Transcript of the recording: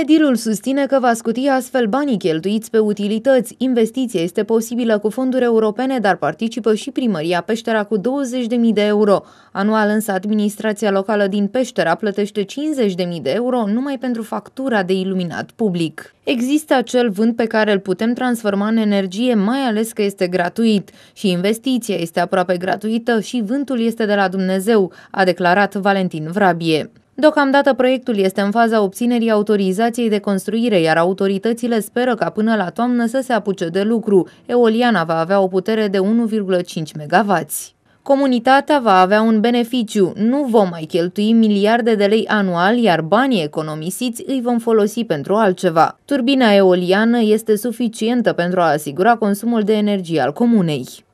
Edilul susține că va scuti astfel banii cheltuiți pe utilități. Investiția este posibilă cu fonduri europene, dar participă și primăria Peștera cu 20.000 de euro. Anual însă administrația locală din Peștera plătește 50.000 de euro numai pentru factura de iluminat public. Există acel vânt pe care îl putem transforma în energie, mai ales că este gratuit. Și investiția este aproape gratuită și vântul este de la Dumnezeu, a declarat Valentin Vrabie. Deocamdată proiectul este în faza obținerii autorizației de construire, iar autoritățile speră ca până la toamnă să se apuce de lucru. Eoliana va avea o putere de 1,5 MW. Comunitatea va avea un beneficiu. Nu vom mai cheltui miliarde de lei anual, iar banii economisiți îi vom folosi pentru altceva. Turbina eoliană este suficientă pentru a asigura consumul de energie al comunei.